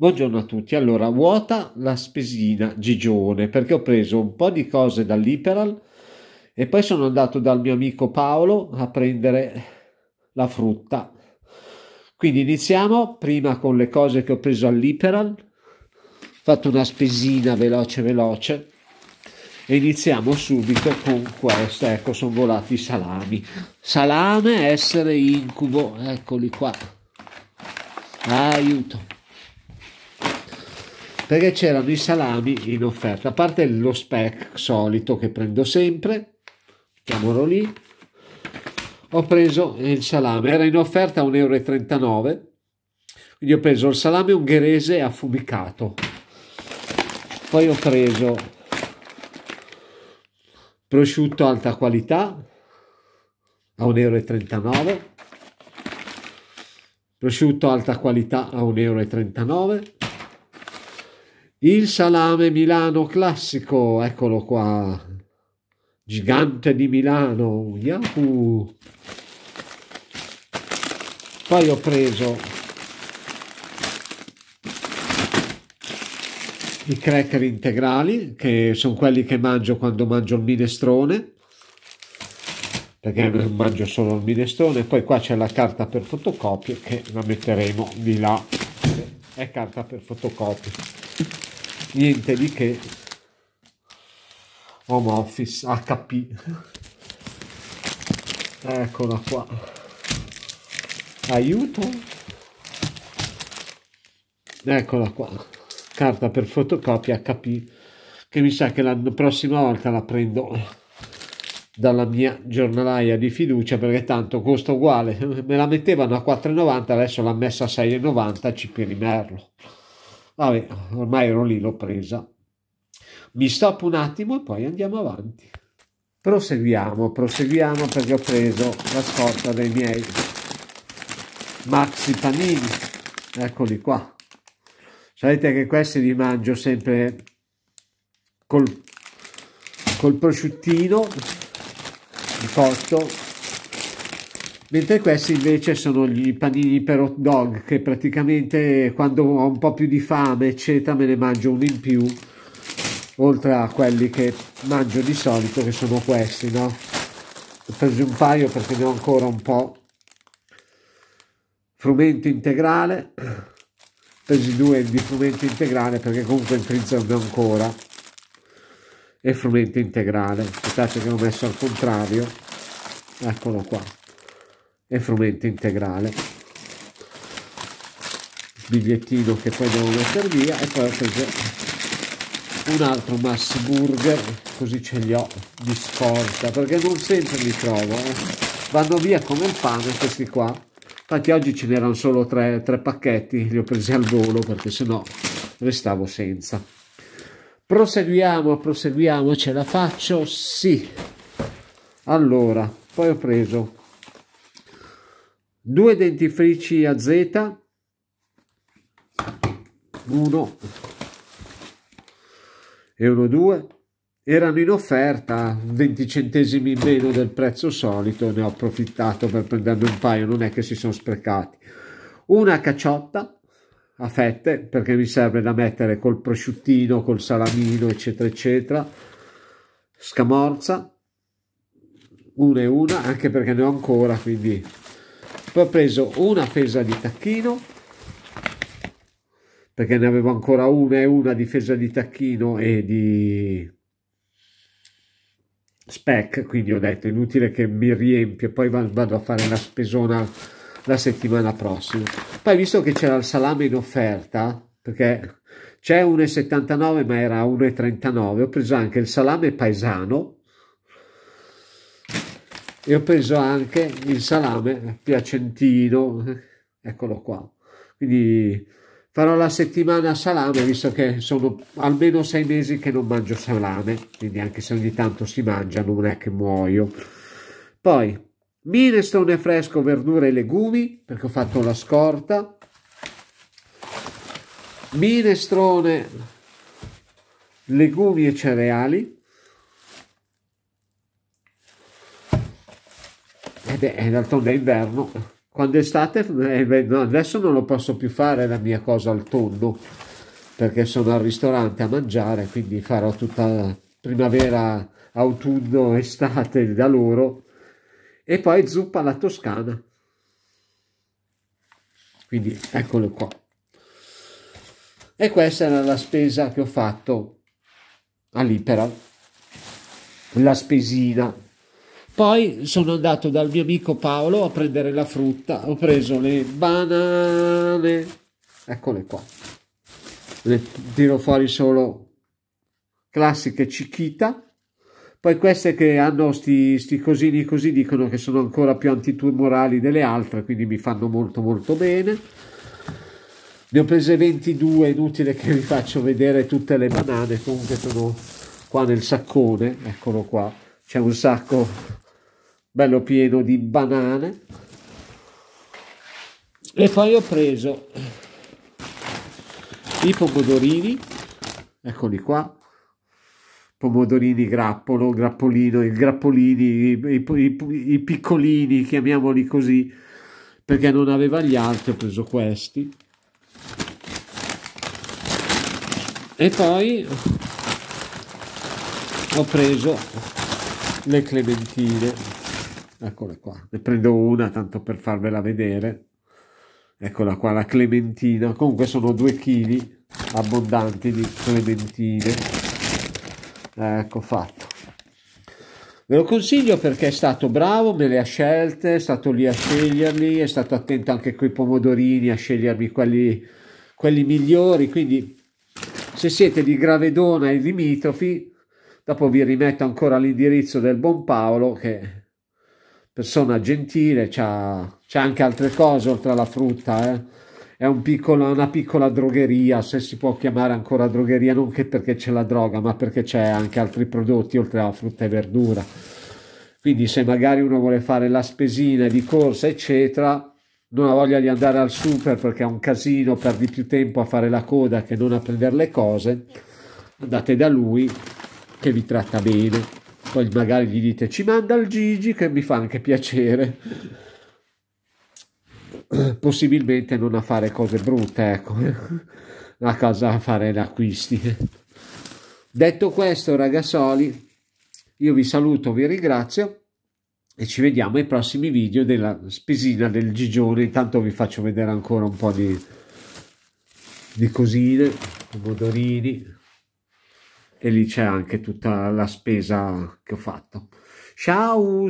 Buongiorno a tutti. Allora, vuota la spesina Gigione perché ho preso un po' di cose dall'Iperal e poi sono andato dal mio amico Paolo a prendere la frutta. Quindi iniziamo prima con le cose che ho preso all'Iperal. Ho Fatto una spesina veloce veloce e iniziamo subito con questo. Ecco, sono volati i salami. Salame essere incubo, eccoli qua. Aiuto perché c'erano i salami in offerta, a parte lo spec solito che prendo sempre, chiamolo lì, ho preso il salame, era in offerta a 1,39 euro, quindi ho preso il salame ungherese affumicato, poi ho preso prosciutto alta qualità a 1,39 euro, prosciutto alta qualità a 1,39 euro, il salame Milano classico, eccolo qua. Gigante di Milano, Yahoo! Poi ho preso i cracker integrali, che sono quelli che mangio quando mangio il minestrone, perché mangio solo il minestrone. Poi qua c'è la carta per fotocopie che la metteremo di là, è carta per fotocopie niente di che home office HP eccola qua aiuto eccola qua carta per fotocopia HP che mi sa che la prossima volta la prendo dalla mia giornalaia di fiducia perché tanto costa uguale me la mettevano a 4,90 adesso l'ha messa a 6,90 ci per rimerlo Vabbè, ormai ero lì, l'ho presa. Mi stop un attimo e poi andiamo avanti. Proseguiamo, proseguiamo perché ho preso la scorta dei miei maxi panini. Eccoli qua. Sapete che questi li mangio sempre col, col prosciuttino di cotto mentre questi invece sono gli panini per hot dog che praticamente quando ho un po' più di fame eccetera me ne mangio uno in più oltre a quelli che mangio di solito che sono questi no ho preso un paio perché ne ho ancora un po' frumento integrale ho presi due di frumento integrale perché comunque in freezer ne ho ancora e frumento integrale aspettate che l'ho messo al contrario eccolo qua e frumento integrale bigliettino che poi devo mettere via e poi ho preso un altro massi Burger così ce li ho di scorta perché non sempre li trovo eh. vanno via come il pane questi qua infatti oggi ce n'erano solo tre, tre pacchetti li ho presi al volo perché sennò restavo senza proseguiamo proseguiamo ce la faccio sì allora poi ho preso due dentifrici a Z, e uno due, erano in offerta 20 centesimi in meno del prezzo solito, ne ho approfittato per prenderne un paio, non è che si sono sprecati. Una cacciotta a fette perché mi serve da mettere col prosciuttino, col salamino, eccetera, eccetera. Scamorza, una e una, anche perché ne ho ancora, quindi poi ho preso una fesa di tacchino perché ne avevo ancora una e una di fesa di tacchino e di spec quindi ho detto inutile che mi riempio poi vado a fare la spesona la settimana prossima poi visto che c'era il salame in offerta perché c'è 1,79 ma era 1,39 ho preso anche il salame paesano e ho preso anche il salame piacentino, eccolo qua. Quindi farò la settimana salame, visto che sono almeno sei mesi che non mangio salame, quindi anche se ogni tanto si mangia non è che muoio. Poi minestrone fresco, verdure e legumi, perché ho fatto la scorta. Minestrone, legumi e cereali beh, in d'altronde è inverno. Quando è estate, eh, no, adesso non lo posso più fare la mia cosa al tonno, perché sono al ristorante a mangiare, quindi farò tutta primavera, autunno, estate da loro. E poi zuppa alla toscana. Quindi eccolo qua. E questa era la spesa che ho fatto all'Ipera, la spesina poi sono andato dal mio amico Paolo a prendere la frutta, ho preso le banane, eccole qua, le tiro fuori solo classiche cichita, poi queste che hanno questi cosini così dicono che sono ancora più antitumorali delle altre, quindi mi fanno molto molto bene. Ne ho prese 22, inutile che vi faccio vedere tutte le banane, comunque sono qua nel saccone, eccolo qua, c'è un sacco bello pieno di banane e poi ho preso i pomodorini eccoli qua pomodorini grappolo grappolino i grappolini i, i, i piccolini chiamiamoli così perché non aveva gli altri ho preso questi e poi ho preso le clementine eccole qua, ne prendo una tanto per farvela vedere, eccola qua la clementina, comunque sono due chili abbondanti di clementine, ecco fatto. Ve lo consiglio perché è stato bravo, me le ha scelte, è stato lì a sceglierli, è stato attento anche con i pomodorini a scegliermi quelli, quelli migliori, quindi se siete di Gravedona e limitrofi, dopo vi rimetto ancora l'indirizzo del buon Paolo che persona gentile, c'ha, c'ha anche altre cose oltre alla frutta, eh. È un piccolo, una piccola drogheria, se si può chiamare ancora drogheria, non che perché c'è la droga, ma perché c'è anche altri prodotti oltre alla frutta e verdura. Quindi se magari uno vuole fare la spesina di corsa, eccetera, non ha voglia di andare al super perché è un casino, perdi più tempo a fare la coda che non a prendere le cose, andate da lui che vi tratta bene poi magari gli dite ci manda il Gigi che mi fa anche piacere possibilmente non a fare cose brutte ecco a casa a fare gli acquisti detto questo ragazzoli io vi saluto vi ringrazio e ci vediamo ai prossimi video della spesina del gigione intanto vi faccio vedere ancora un po' di, di cosine pomodorini e lì c'è anche tutta la spesa che ho fatto. Ciao!